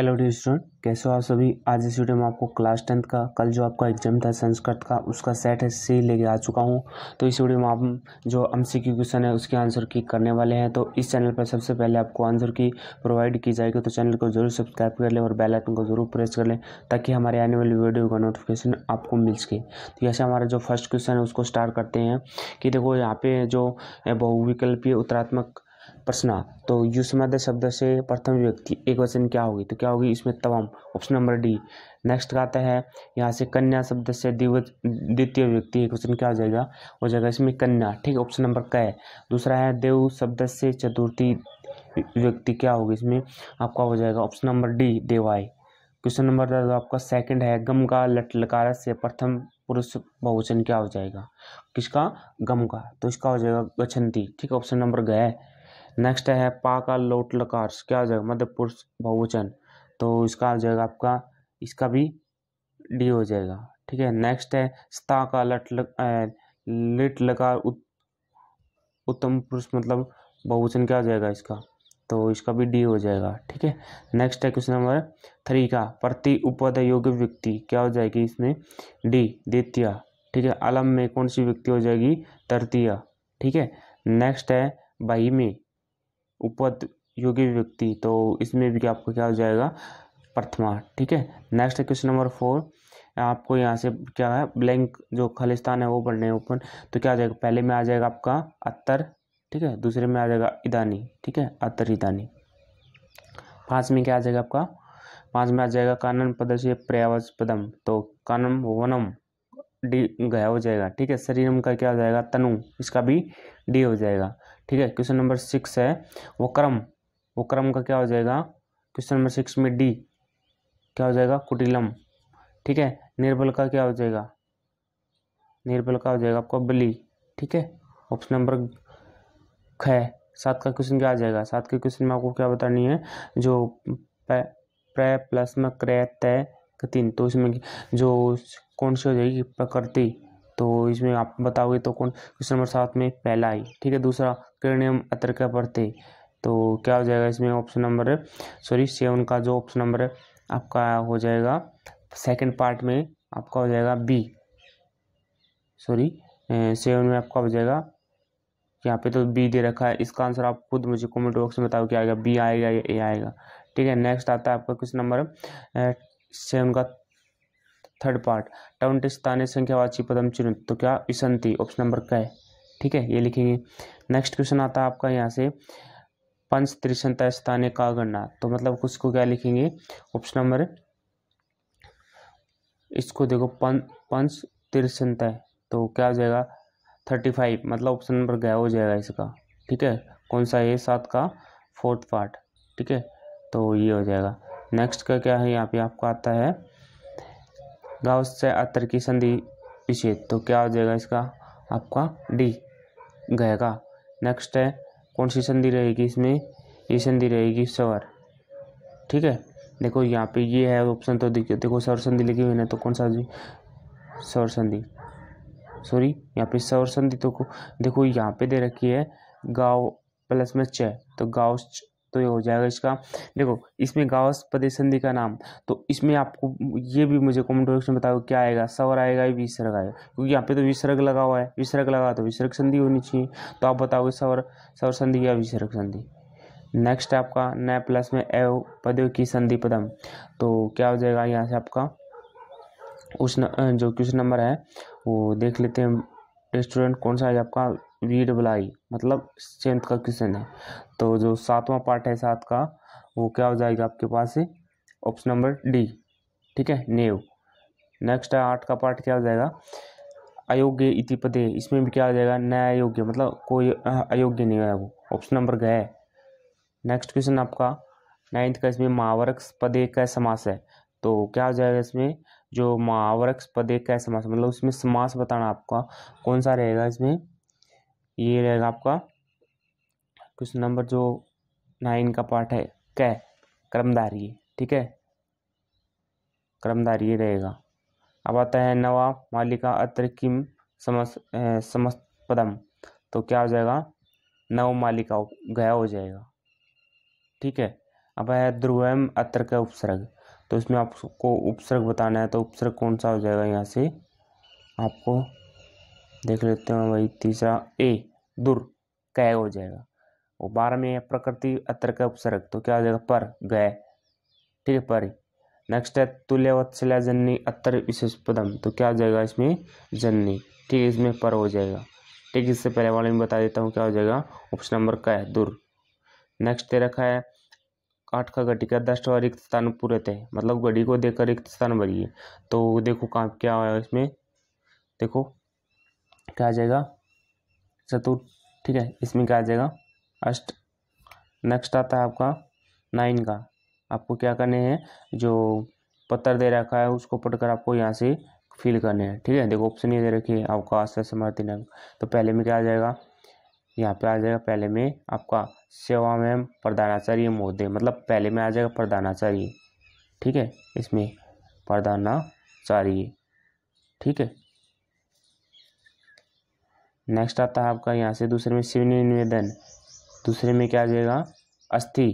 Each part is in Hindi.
हेलो डी स्टूडेंट कैसे हो आप सभी आज इस वीडियो में आपको क्लास टेंथ का कल जो आपका एग्जाम था संस्कृत का उसका सेट है सी लेके आ चुका हूँ तो इस वीडियो में आप जो एम सी क्यू क्वेश्चन है उसके आंसर की करने वाले हैं तो इस चैनल पर सबसे पहले आपको आंसर की प्रोवाइड की जाएगी तो चैनल को जरूर सब्सक्राइब कर लें और बेल आइकन को जरूर प्रेस कर लें ताकि हमारे आने वाली वीडियो का नोटिफिकेशन आपको मिल सके तो ऐसे हमारा जो फर्स्ट क्वेश्चन है उसको स्टार्ट करते हैं कि देखो यहाँ पे जो बहुविकल्पीय उत्तरात्मक प्रश्न तो युष्माद शब्द से प्रथम व्यक्ति एक वचन क्या होगी तो क्या होगी इसमें तमाम ऑप्शन नंबर डी नेक्स्ट का आता है यहाँ से कन्या शब्द से द्वितीय व्यक्ति एक वचन क्या हो जाएगा हो जाएगा इसमें कन्या ठीक ऑप्शन नंबर क है दूसरा है देव शब्द से चतुर्थी व्यक्ति क्या होगी इसमें आपका हो जाएगा ऑप्शन नंबर डी देवाय क्वेश्चन नंबर दस आपका सेकंड है गम का लट लकार से प्रथम पुरुष बहुवचन क्या हो जाएगा किसका गम का तो इसका हो जाएगा गछंती ठीक ऑप्शन नंबर गए नेक्स्ट है पा का लोट लकार क्या हो जाएगा मध्य पुरुष बहुवचन तो इसका हो जाएगा आपका इसका भी डी हो जाएगा ठीक है नेक्स्ट है स्ता का लट लक, ए, लिट लकार उत, उत्तम पुरुष मतलब बहुवचन क्या हो जाएगा इसका तो इसका भी डी हो जाएगा ठीक है नेक्स्ट है क्वेश्चन नंबर थ्री का प्रति उपद योग्य व्यक्ति क्या हो जाएगी इसमें डी द्वितीय ठीक है अलम में कौन सी व्यक्ति हो जाएगी तृतीय ठीक है नेक्स्ट है बही में उपद योगी व्यक्ति तो इसमें भी आपको क्या हो जाएगा प्रथमा ठीक है नेक्स्ट है क्वेश्चन नंबर फोर आपको यहाँ से क्या है ब्लैंक जो खालिस्तान है वो पढ़ने हैं ओपन तो क्या आ जाएगा पहले में आ जाएगा आपका अत्तर ठीक है दूसरे में आ जाएगा इदानी ठीक है अत्तर इदानी पाँच में क्या आ जाएगा आपका पाँच में आ जाएगा कानन पदस्य प्रयावज पदम तो कानम वनम डी गया हो जाएगा ठीक है शरीरम का क्या हो जाएगा तनु इसका भी डी हो जाएगा ठीक है क्वेश्चन नंबर सिक्स है वो क्रम वो क्रम का क्या हो जाएगा क्वेश्चन नंबर सिक्स में डी क्या हो जाएगा कुटिलम ठीक है निर्बल का क्या हो जाएगा निर्बल का हो जाएगा आपका बली ठीक है ऑप्शन नंबर ख सात का क्वेश्चन क्या आ जाएगा सात के क्वेश्चन में आपको क्या बतानी है जो प्र प्लस में क्रय तय तीन तो इसमें जो कौन सी हो जाएगी प्रकृति तो इसमें आप बताओगे तो कौन क्वेश्चन नंबर सात में पहला ही ठीक है दूसरा किरणियम अतर का पढ़ते तो क्या हो जाएगा इसमें ऑप्शन नंबर सॉरी सेवन का जो ऑप्शन नंबर है आपका हो जाएगा सेकंड पार्ट में आपका हो जाएगा बी सॉरी सेवन में आपका हो जाएगा यहाँ पे तो बी दे रखा है इसका आंसर आप खुद मुझे कमेंट बॉक्स में बताओ क्या आएगा बी आएगा या ए आएगा ठीक है नेक्स्ट आता है आपका क्वेश्चन नंबर सेवन का थर्ड पार्ट टवन टेस्ट संख्यावाची पदम चिन्ह तो क्या विसंति ऑप्शन नंबर क है ठीक है ये लिखेंगे नेक्स्ट क्वेश्चन आता है आपका यहाँ से पंच त्रिशंता स्थानीय का गणना तो मतलब उसको क्या लिखेंगे ऑप्शन नंबर इसको देखो पं, पंच त्रिशंता है तो क्या हो जाएगा थर्टी फाइव मतलब ऑप्शन नंबर गया हो जाएगा इसका ठीक है कौन सा है सात का फोर्थ पार्ट ठीक है तो ये हो जाएगा नेक्स्ट का क्या है यहाँ पे आपका आता है गाउस से अतर की संधि विच्छेद तो क्या हो जाएगा इसका आपका डी गएगा नेक्स्ट है कौन सी संधि रहेगी इसमें ये संधि रहेगी सवर ठीक है देखो यहाँ पे ये है ऑप्शन तो देखिए देखो सौर संधि लिखी हुई ना तो कौन सा स्वर संधि सॉरी यहाँ पे सौर संधि तो को देखो यहाँ पे दे रखी है गाव प्लस में च तो गाव तो ये हो जाएगा इसका देखो इसमें गावस संधि का नाम तो इसमें आपको ये भी मुझे कॉमेंट बॉक्स में बताओ क्या आएगा सवर आएगा या विसर्ग आएगा क्योंकि यहाँ पे तो विसर्ग लगा हुआ है विसर्ग लगा तो विसर्ग संधि होनी चाहिए तो आप बताओगे सवर सवर संधि या विसर्ग संधि नेक्स्ट आपका न प्लस में एव पदों की संधि पदम तो क्या हो जाएगा यहाँ से आपका उस न, जो क्वेश्चन नंबर है वो देख लेते हैं रेस्टोरेंट कौन सा है आपका वी बलाई आई मतलब सेंथ का क्वेश्चन है तो जो सातवां पार्ट है सात का वो क्या हो जाएगा आपके पास ऑप्शन नंबर डी ठीक है नेव नेक्स्ट है आठ का पार्ट क्या हो जाएगा अयोग्य इति पदे इसमें भी क्या हो जाएगा न अयोग्य मतलब कोई अयोग्य नहीं है वो ऑप्शन नंबर है नेक्स्ट क्वेश्चन आपका नाइन्थ का इसमें महावरक पदे का समास है तो क्या हो जाएगा इसमें जो महावरक्ष एक का समास मतलब उसमें समास बताना आपका कौन सा रहेगा इसमें ये रहेगा आपका क्वेश्चन नंबर जो नाइन का पार्ट है कै क्रमधारी ठीक है क्रमधारी रहेगा अब आता है नवा मालिका अत्र किम समस्त पदम तो क्या हो जाएगा नव मालिका गया हो जाएगा ठीक है अब है ध्रुवम अत्र का उपसर्ग तो इसमें आपको उपसर्ग बताना है तो उपसर्ग कौन सा हो जाएगा यहाँ से आपको देख लेते हैं वही तीसरा ए दुर कै हो जाएगा और बारह में प्रकृति अत्र का उपसर्ग तो क्या हो जाएगा पर गय ठीक है पर नेक्स्ट है तुल्य जननी अत्र विशेष पदम तो क्या हो जाएगा इसमें जननी ठीक है इसमें पर हो जाएगा ठीक इससे पहले वाले में बता देता हूँ क्या हो जाएगा ऑप्शन नंबर क है दुर नेक्स्ट रखा है आठ का घटी का दस और रिक्त स्थान पूरे थे मतलब घड़ी को देखकर रिक्त स्थान भरिए तो देखो कहाँ क्या है इसमें देखो क्या आ जाएगा चतुर्थ ठीक है इसमें क्या आ जाएगा अष्ट नेक्स्ट आता है आपका नाइन का आपको क्या करने हैं जो पत्थर दे रखा है उसको पढ़कर आपको यहाँ से फिल करने हैं ठीक है देखो ऑप्शन ये दे रखिए आपका आस्था समार्थी तो पहले में क्या आ जाएगा यहाँ पे आ जाएगा पहले में आपका सेवा में प्रधानाचार्य महोदय मतलब पहले में आ जाएगा प्रधानाचार्य ठीक है इसमें प्रधानाचार्य ठीक है नेक्स्ट आता है आपका यहाँ से दूसरे में शिव निवेदन दूसरे में क्या आ जाएगा अस्थि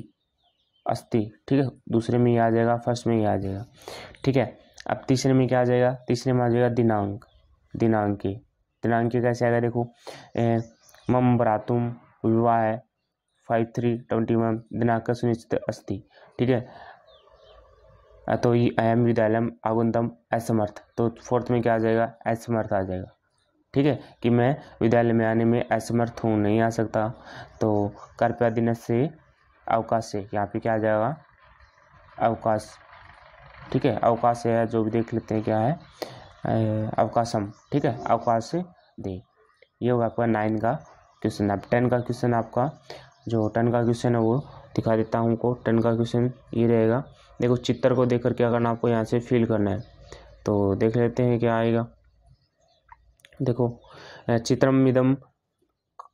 अस्थि ठीक है दूसरे में ये आ जाएगा फर्स्ट में ये आ जाएगा ठीक है अब तीसरे में क्या आ जाएगा तीसरे में आ जाएगा दिनांक दिनांक दिनांक कैसे आएगा देखो ए, मम बरातुम विवाह फाइव थ्री ट्वेंटी वन दिनाक सुनिश्चित अस्थि ठीक है तो ये अयम विद्यालय आगुंतम असमर्थ तो फोर्थ में क्या आ जाएगा असमर्थ आ जाएगा ठीक है कि मैं विद्यालय में आने में असमर्थ हूँ नहीं आ सकता तो कृपया दिन से अवकाश से यहाँ पे क्या आ जाएगा अवकाश ठीक है अवकाश है जो भी देख लेते हैं क्या है अवकाशम ठीक है अवकाश दे ये होगा आपका नाइन का क्वेश्चन आप टेन का क्वेश्चन आपका जो टेन का क्वेश्चन है वो दिखा देता हूँ उनको टेन का क्वेश्चन ये रहेगा देखो चित्र को देख करके क्या करना आपको यहाँ से फिल करना है तो देख लेते हैं क्या आएगा देखो चित्रम मिदम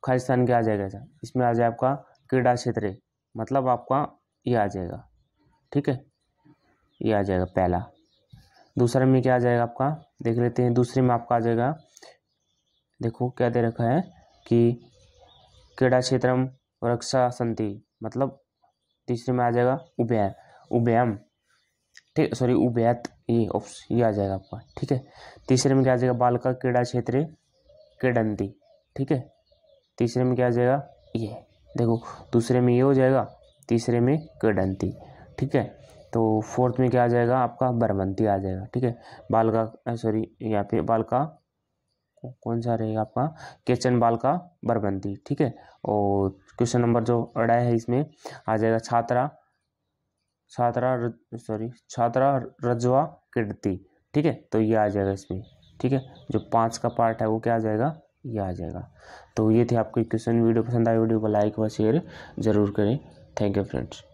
खालिस्तान के आ जाएगा सर इसमें आ जाए आपका क्रीडा क्षेत्र मतलब आपका ये आ जाएगा ठीक है ये आ जाएगा पहला दूसरे में क्या आ जाएगा आपका देख लेते हैं दूसरे में आपका आ जाएगा देखो क्या दे रखा है कि क्रीड़ा क्षेत्र वृक्षा सन्ती मतलब तीसरे में आ जाएगा उभय उभयम ठीक सॉरी उभयत ये ऑप्शन ये आ जाएगा आपका ठीक है तीसरे में क्या आ जाएगा बालका क्रीड़ा क्षेत्र क्रीडंती ठीक है तीसरे में क्या आ जाएगा ये देखो दूसरे में ये हो जाएगा तीसरे में क्रीडंती ठीक है तो फोर्थ में क्या आ जाएगा आपका बरवंती आ जाएगा ठीक है बालका सॉरी यहाँ पे बालका कौन सा रहेगा आपका केचन बाल का बरबंदी ठीक है और क्वेश्चन नंबर जो अड़ा है इसमें आ जाएगा छात्रा छात्रा सॉरी छात्रा रजवा कीर्ति ठीक है तो ये आ जाएगा इसमें ठीक है जो पाँच का पार्ट है वो क्या आ जाएगा ये आ जाएगा तो ये थे आपके क्वेश्चन वीडियो पसंद आए वीडियो को लाइक व शेयर ज़रूर करें थैंक यू फ्रेंड्स